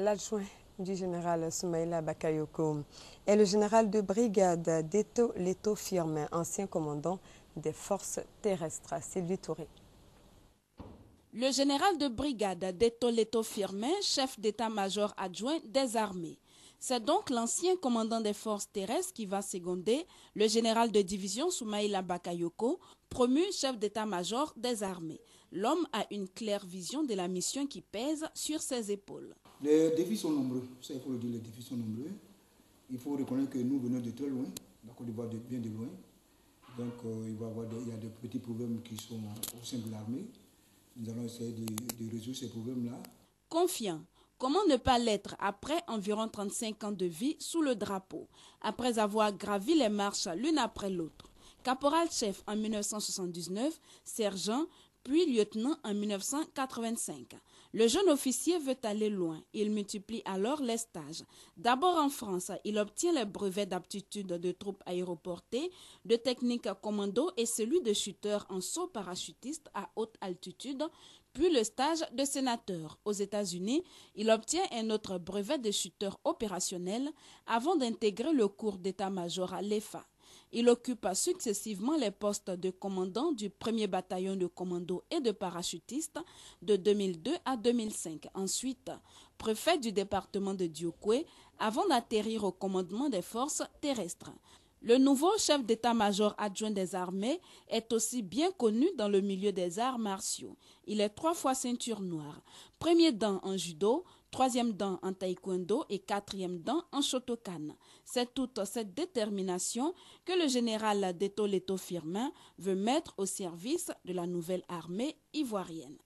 l'adjoint du général Soumaïla Bakayoko et le général de brigade Deto Leto Firmin, ancien commandant des forces terrestres. Sylvie Touré. Le général de brigade Deto Leto Firmin, chef d'état-major adjoint des armées, c'est donc l'ancien commandant des forces terrestres qui va seconder le général de division Soumaïla Bakayoko, promu chef d'état-major des armées. L'homme a une claire vision de la mission qui pèse sur ses épaules. Les défis sont nombreux, il faut reconnaître que nous venons de très loin, la de loin. Donc euh, il, va y a des petits problèmes qui sont au sein de l'armée. Nous allons essayer de résoudre ces problèmes-là. Confiant, Comment ne pas l'être après environ 35 ans de vie sous le drapeau, après avoir gravi les marches l'une après l'autre Caporal-chef en 1979, sergent, puis lieutenant en 1985. Le jeune officier veut aller loin. Il multiplie alors les stages. D'abord en France, il obtient le brevet d'aptitude de troupes aéroportées, de technique commando et celui de chuteur en saut parachutiste à haute altitude, puis le stage de sénateur. Aux États-Unis, il obtient un autre brevet de chuteur opérationnel avant d'intégrer le cours d'état-major à l'EFA. Il occupa successivement les postes de commandant du 1er bataillon de commandos et de parachutistes de 2002 à 2005. Ensuite, préfet du département de Diokwe avant d'atterrir au commandement des forces terrestres. Le nouveau chef d'état-major adjoint des armées est aussi bien connu dans le milieu des arts martiaux. Il est trois fois ceinture noire, premier dan en judo, troisième dan en taekwondo et quatrième dan en shotokan. C'est toute cette détermination que le général Deto Leto Firmin veut mettre au service de la nouvelle armée ivoirienne.